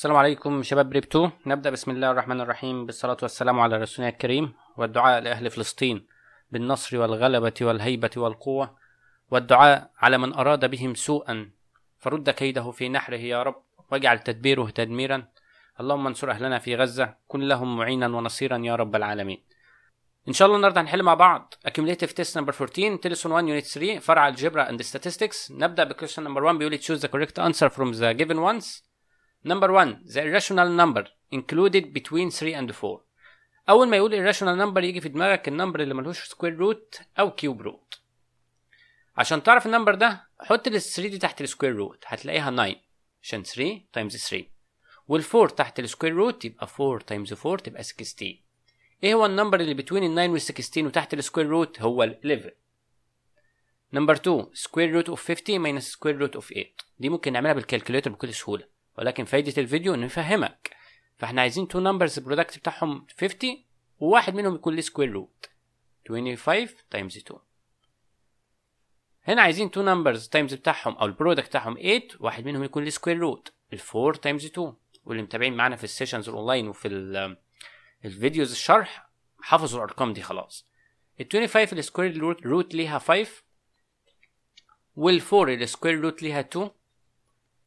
السلام عليكم شباب ريبتو نبدأ بسم الله الرحمن الرحيم بالصلاة والسلام على رسولنا الكريم والدعاء لأهل فلسطين بالنصر والغلبة والهيبة والقوة والدعاء على من أراد بهم سوءا فرد كيده في نحره يا رب واجعل تدبيره تدميرا اللهم انصر أهلنا في غزة كن لهم معينا ونصيرا يا رب العالمين ان شاء الله النهارده هنحل مع بعض accumulative test number 14 تلسون 1 unit 3 فرع الجبرا and statistics نبدا بكويشن نمبر 1 بيقول choose the correct answer from the given ones Number 1 the irrational number included between 3 and 4 أول ما يقول irrational number يجي في دماغك النمبر اللي ملهوش سكوير روت أو كيوب روت عشان تعرف النمبر ده حط ال 3 دي تحت السكوير روت هتلاقيها 9 عشان 3 تايمز 3 وال4 تحت السكوير روت يبقى 4 تايمز 4 تبقى 16 ايه هو النمبر اللي بتوين ال 9 وال 16 وتحت السكوير روت هو ال 11 نمبر 2 سكوير روت اوف 50 ماينس سكوير روت اوف 8 دي ممكن نعملها بالكالكوليتر بكل سهوله ولكن فايده الفيديو انه يفهمك فاحنا عايزين تو نمبرز برودكت بتاعهم 50 وواحد منهم يكون ليه سكوير روت 25 تايمز 2 هنا عايزين تو نمبرز تايمز بتاعهم او البرودكت بتاعهم 8 واحد منهم يكون ليه سكوير روت 4 تايمز 2 واللي متابعين معانا في السيشنز الاونلاين وفي الفيديوز الشرح حافظوا الارقام دي خلاص ال 25 السكوير روت ليها 5 4 السكوير روت ليها 2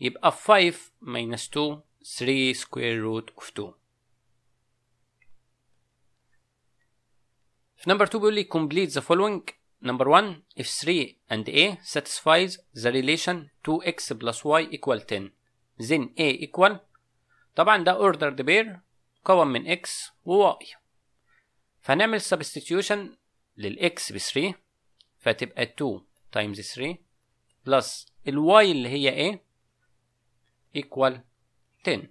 يبقى 5 2 3 square root of 2 في number 2 بيقول لي complete the following number 1 if 3 and a satisfies the relation 2x plus y equal 10 then a equal طبعا ده ordered pair مكون من x وy y فهنعمل substitution x ب 3 فتبقى 2 times 3 plus الواي اللي هي ايه equal 10.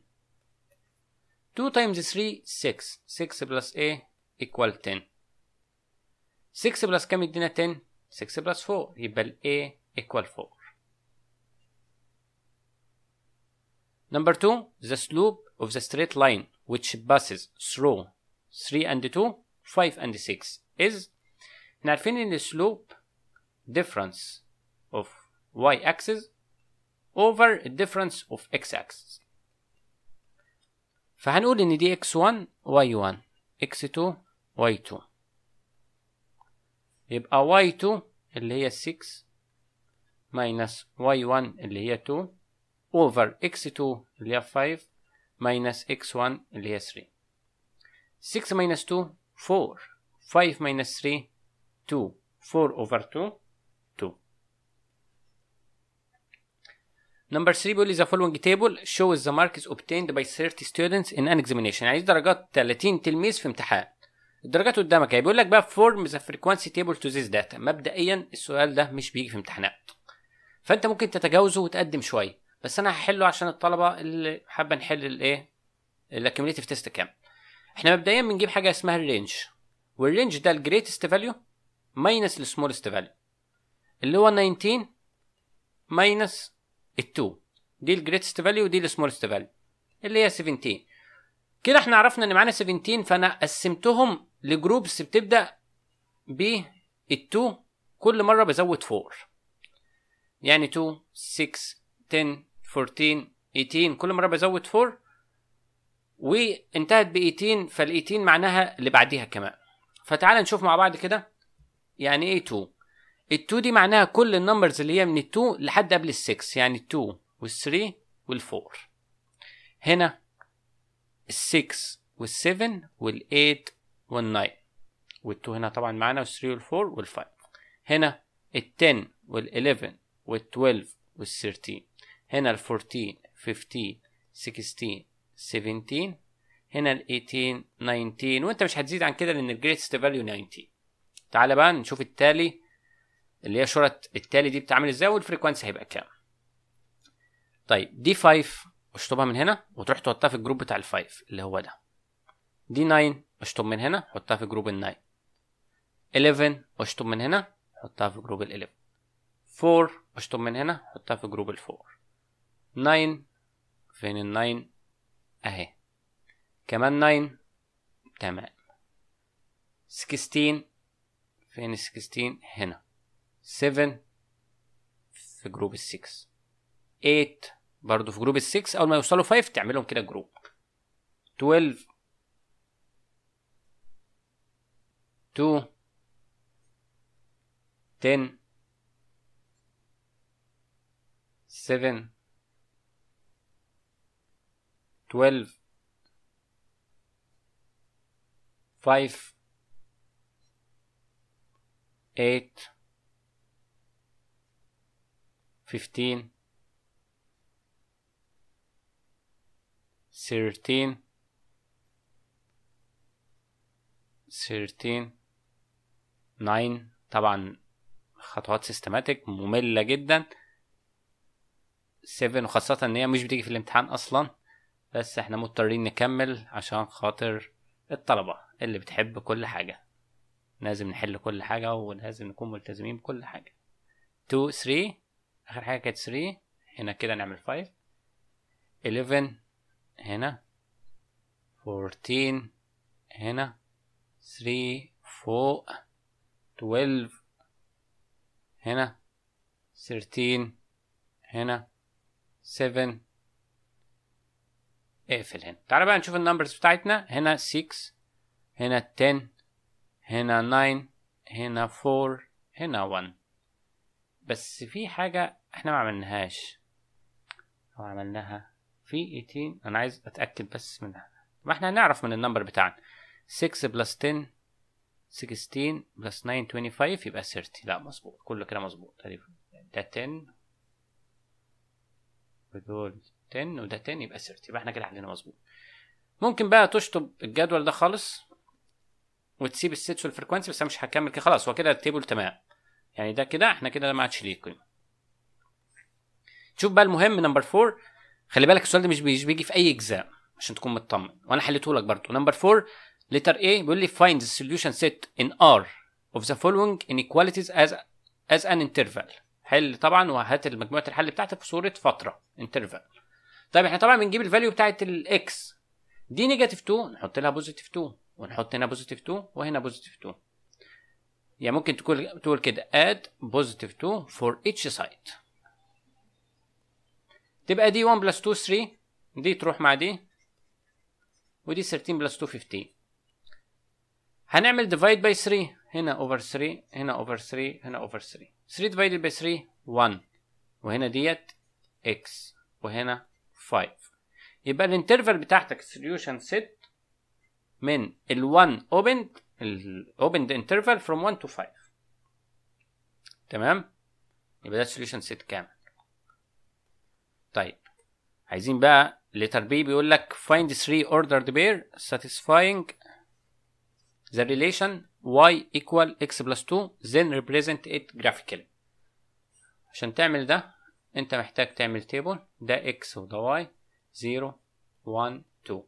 2 times 3, 6. 6 plus A equal 10. 6 plus كم يدينا 10 6 4 يبقى A equal 4 Number 2 the slope of the straight line which passes through 3 and 2 5 and 6 is احنا عارفين ان slope difference of y axis over a difference of x axis فهنقول ان دي x1 y1 x2 y2 يبقى y2 اللي هي 6 minus y1 اللي هي 2 over x2 اللي هي 5 minus x1 اللي هي 3 6 minus 2 4 5 minus 3 2 4 over 2 2 نمبر 3 بيقول لي ذا فولوينج تيبل شو ذا ماركس اوبتيند باي 30 ستودنتس ان ان اكزامينيشن عايز درجات 30 تلميذ في امتحان الدرجات قدامك اهي بيقول لك بقى فورم ذا فريكوانسي تيبل تو ذيس داتا مبدئيا السؤال ده مش بيجي في امتحانات فانت ممكن تتجاوزه وتقدم شويه بس انا هحله عشان الطلبه اللي حابه نحل الايه الاكيوميليتيف تيست كام احنا مبدئيا بنجيب حاجه اسمها الرينج والرينج ده الجريتست فاليو ماينس السمولست فاليو اللي هو 19 ماينس التو دي الجريتست فاليو ودي السمولست فاليو اللي هي 17 كده احنا عرفنا ان معانا 17 فانا قسمتهم لجروبس بتبدا ب التو كل مره بزود 4 يعني 2 6 10 14 18 كل مره بزود 4 وانتهت ب 18 فال 18 معناها اللي بعديها كمان فتعال نشوف مع بعض كده يعني ايه 2 ال2 دي معناها كل النمبرز اللي هي من ال2 لحد قبل ال6 يعني ال2 وال3 وال4 هنا ال6 وال7 وال8 وال9 وال2 هنا طبعا معانا وال3 وال4 وال5 هنا ال10 وال11 وال12 وال13 هنا ال14 15 16 17 هنا ال18 19 وانت مش هتزيد عن كده لان الجريتست فاليو 19 تعالى بقى نشوف التالي اللي هي شرط التالي دي بتعمل ازاي والفريكوانسي هيبقى كام طيب دي 5 اشطبها من هنا وتروح تحطها في الجروب بتاع ال5 اللي هو ده دي 9 اشطب من هنا حطها في جروب ال 9 11 اشطب من هنا حطها في جروب ال 11 4 اشطب من هنا حطها في جروب ال 4 9 فين ال 9 اهي كمان 9 تمام 16 فين ال 16 هنا 7 في جروب ال6 8 برضه في جروب ال6 اول ما يوصلوا 5 تعملهم كده جروب 12 2 10 7 12 5 8 15 13 thirteen, nine. طبعا خطوات سيستماتيك مملة جدا 7 وخاصة ان هي مش بتيجي في الامتحان اصلا بس احنا مضطرين نكمل عشان خاطر الطلبة اللي بتحب كل حاجة لازم نحل كل حاجة ولازم نكون ملتزمين بكل حاجة 2 3 اخر حاجه كانت 3 هنا كده نعمل 5 11 هنا 14 هنا 3 فوق 12 هنا 13 هنا 7 اقفل هنا تعال بقى نشوف النمبرز بتاعتنا هنا 6 هنا 10 هنا 9 هنا 4 هنا 1 بس في حاجة احنا ما عملناهاش او عملناها في 18 انا عايز اتأكد بس منها ما احنا هنعرف من النمبر بتاعنا 6 بلس 10 16 بلس 9 25 يبقى 30 لا مظبوط كله كده مظبوط تقريبا ده 10 ودول 10 وده 10 يبقى 30 يبقى احنا كده حلينا مظبوط ممكن بقى تشطب الجدول ده خالص وتسيب الستس والفريكوانسي بس انا مش هكمل كده خلاص هو كده التيبل تمام يعني ده كده احنا كده ما عادش ليه قيمه شوف بقى المهم نمبر 4 خلي بالك السؤال ده مش بيجي في اي اجزاء عشان تكون مطمن وانا حليته لك برضه نمبر 4 لتر ايه بيقول لي find the solution set in R of the following inequalities as as an interval حل طبعا وهات مجموعه الحل بتاعتك في صوره فتره interval طيب احنا طبعا بنجيب الفاليو بتاعه الاكس دي نيجاتيف 2 نحط لها بوزيتيف 2 ونحط هنا بوزيتيف 2 وهنا بوزيتيف 2 يعني ممكن تقول تقول كده add positive 2 for each side تبقى دي 1 plus 2 3 دي تروح مع دي ودي 13 plus 2 15 هنعمل divide by 3 هنا over 3 هنا over 3 هنا over 3 3 divided by 3 1 وهنا ديت x وهنا 5 يبقى الانترفال بتاعتك solution set من ال1 opened open the interval from 1 to 5 تمام يبقى ده solution set كامل طيب عايزين بقى letter B بيقول لك find 3 ordered pair satisfying the relation y equal x plus 2 then represent it graphically عشان تعمل ده انت محتاج تعمل تيبل ده x وده y 0 1 2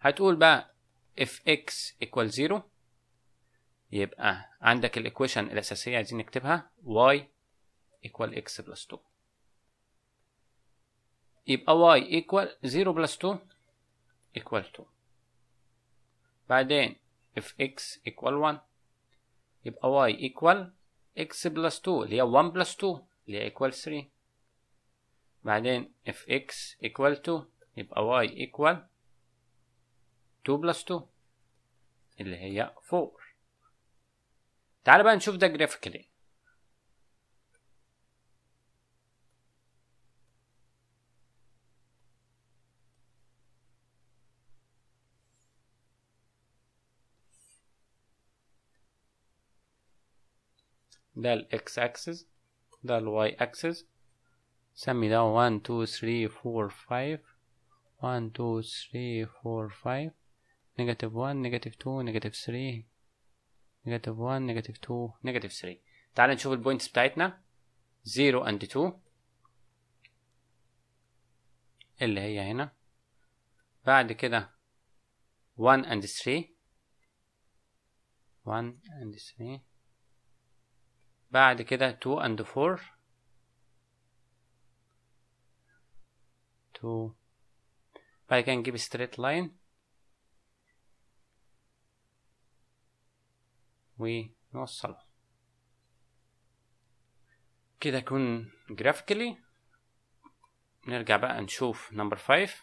هتقول بقى اف اكس ايكوال زيرو يبقى عندك الايكويشن الاساسيه عايزين نكتبها واي ايكوال اكس بلس 2 يبقى واي ايكوال 0 بلس 2 ايكوال 2 بعدين اف اكس ايكوال 1 يبقى واي ايكوال اكس بلس 2 اللي هي 1 بلس 2 اللي هي ايكوال 3 بعدين اف اكس ايكوال 2 يبقى واي ايكوال 2 بلس 2 اللي هي 4 تعال بقى نشوف ده جرافيكلي ده الاكس اكسس ده الواي اكسس سمي ده 1 2 3 4 5 1 2 3 4 5 نيجاتيف 1 نيجاتيف 2 نيجاتيف 3 نيجاتيف 1 نيجاتيف 2 نيجاتيف 3 تعال نشوف البوينتس بتاعتنا 0 اند 2 اللي هي هنا بعد كده 1 اند 3 1 اند 3 بعد كده 2 اند 4 2 بعد كده نجيب ستريت لاين ونوصله كده يكون جرافيكلي نرجع بقى نشوف نمبر 5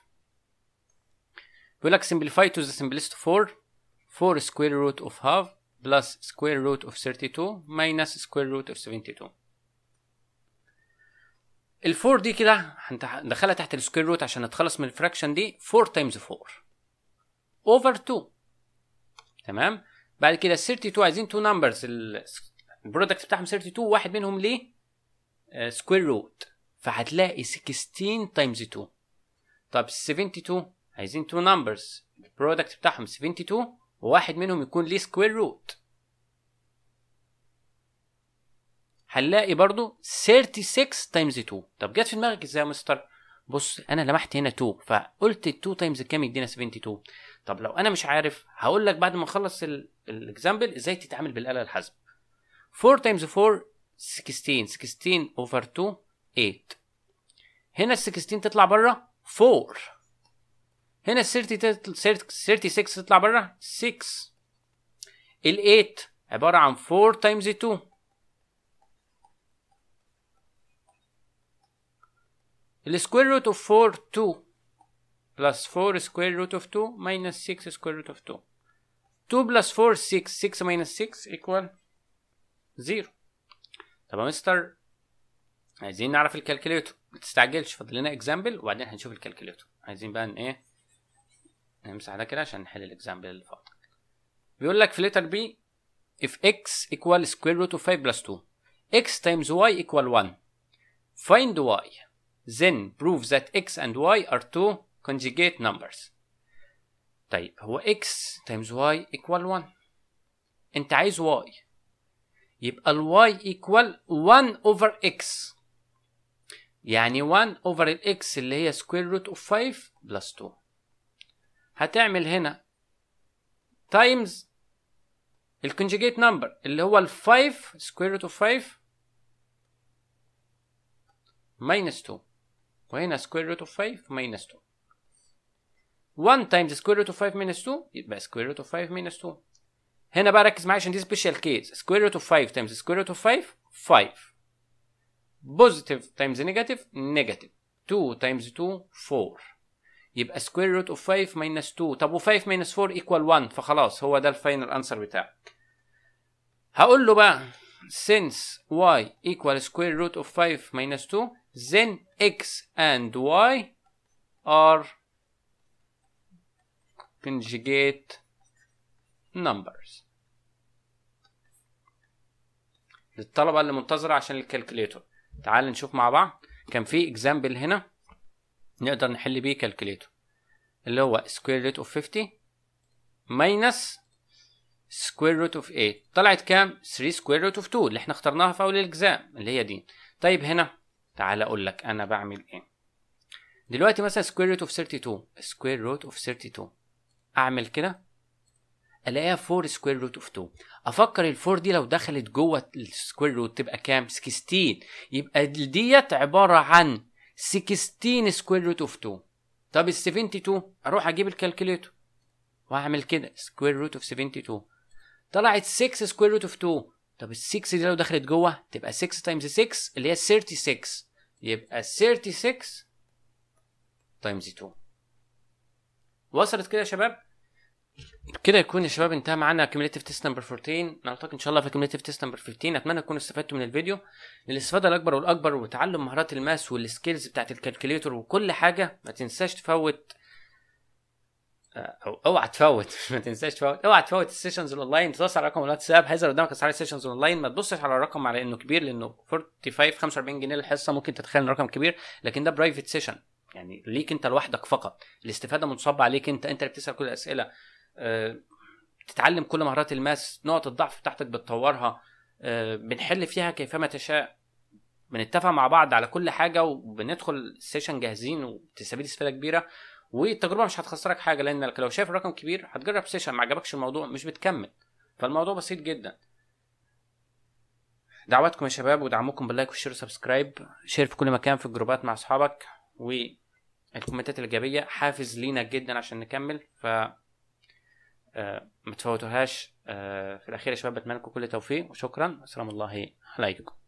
بيقول لك simplify to the simplest 4 4 square root of half plus square root of 32 minus square root of 72 ال 4 دي كده هندخلها تحت السكوير روت عشان نتخلص من الفراكشن دي 4 تايمز 4 اوفر 2 تمام بعد كده ال 32 عايزين تو نمبرز البرودكت بتاعهم 32 واحد منهم ليه سكوير آه، روت فهتلاقي 16 تايمز 2 طب 72 عايزين تو نمبرز البرودكت بتاعهم 72 وواحد منهم يكون ليه سكوير روت هنلاقي برضو 36 تايمز 2 طب جت في دماغك ازاي يا مستر بص انا لمحت هنا 2 فقلت 2 تايمز كام يدينا 72 طب لو انا مش عارف هقول لك بعد ما اخلص الاكزامبل ازاي تتعامل بالاله الحاسبه 4 تايمز 4 16 16 اوفر 2 8 هنا ال 16 تطلع بره 4 هنا ال 36 تطلع بره 6 ال 8 عباره عن 4 تايمز 2 السكوير روت اوف 4 2 بلس 4 سكوير روت اوف 2 ماينس 6 سكوير روت اوف 2 2 بلس 4 6 6 ماينس 6 ايكوال 0 طب يا مستر عايزين نعرف الكالكوليتر ما تستعجلش فاضل لنا اكزامبل وبعدين هنشوف الكالكوليتر عايزين بقى ان ايه نمسح ده كده عشان نحل الاكزامبل اللي فات بيقول لك في ليتر بي if x equal square root of 5 plus 2 x times y equal 1 find y then prove that x and y are two conjugate numbers طيب هو x times y equal 1 انت عايز y يبقى ال y equal 1 over x يعني 1 over ال x اللي هي square root of 5 plus 2 هتعمل هنا times ال conjugate number اللي هو ال 5 square root of 5 minus 2 وهنا سكوير روت اوف 5 ماينس 2 1 تايمز سكوير روت اوف 5 ماينس 2 يبقى سكوير روت اوف 5 ماينس 2 هنا بقى ركز معايا عشان دي سبيشال كيس سكوير روت اوف 5 تايمز سكوير روت اوف 5 5 بوزيتيف تايمز نيجاتيف نيجاتيف 2 تايمز 2 4 يبقى سكوير روت اوف 5 ماينس 2 طب و5 ماينس 4 ايكوال 1 فخلاص هو ده الفاينل انسر بتاعك هقول له بقى since y equal square root of 5 minus 2 then x and y are conjugate numbers للطلبة اللي منتظرة عشان الكالكليتور. تعال نشوف مع بعض كان في اكزامبل هنا نقدر نحل بيه الكالكليتور. اللي هو square root of 50 minus square root of 8 طلعت كام 3 square root of 2 اللي احنا اخترناها في اول الاكزام اللي هي دي طيب هنا تعال اقول لك انا بعمل ايه دلوقتي مثلا سكوير روت اوف 32 سكوير روت اوف 32 اعمل كده الاقيها 4 سكوير روت اوف 2 افكر ال 4 دي لو دخلت جوه السكوير روت تبقى كام 16 يبقى ديت عباره عن 16 سكوير روت اوف 2 طب ال 72 اروح اجيب الكالكوليتر واعمل كده سكوير روت اوف 72 طلعت 6 سكوير روت اوف 2 طب ال 6 دي لو دخلت جوه تبقى 6 تايمز 6 اللي هي 36 يبقى 36 تايمز 2 وصلت كده يا شباب كده يكون يا شباب انتهى معانا كيميليتيف تيست نمبر 14 نلتقي ان شاء الله في كيميليتيف تيست نمبر 15 اتمنى تكونوا استفدتوا من الفيديو للاستفاده الاكبر والاكبر وتعلم مهارات الماس والسكيلز بتاعت الكالكوليتر وكل حاجه ما تنساش تفوت او اوعى تفوت ما تنساش تفوت اوعى تفوت السيشنز الاونلاين تتصل على رقم الواتساب هيظهر قدامك اسعار السيشنز لاين ما تبصش على الرقم على انه كبير لانه 45 45 جنيه الحصه ممكن تتخيل ان رقم كبير لكن ده برايفت سيشن يعني ليك انت لوحدك فقط الاستفاده منصبه عليك انت انت اللي بتسال كل الاسئله أه تتعلم كل مهارات الماس نقط الضعف بتاعتك بتطورها أه بنحل فيها كيفما تشاء بنتفق مع بعض على كل حاجه وبندخل السيشن جاهزين وتستفيد استفاده كبيره والتجربه مش هتخسرك حاجه لانك لو شايف الرقم كبير هتجرب سيشن ما عجبكش الموضوع مش بتكمل فالموضوع بسيط جدا دعواتكم يا شباب ودعمكم باللايك والشير وسبسكرايب شير في كل مكان في الجروبات مع اصحابك والكومنتات الايجابيه حافز لينا جدا عشان نكمل ف آه، ما تفوتوهاش آه، في الاخير يا شباب بتمنى لكم كل توفيق وشكرا والسلام الله عليكم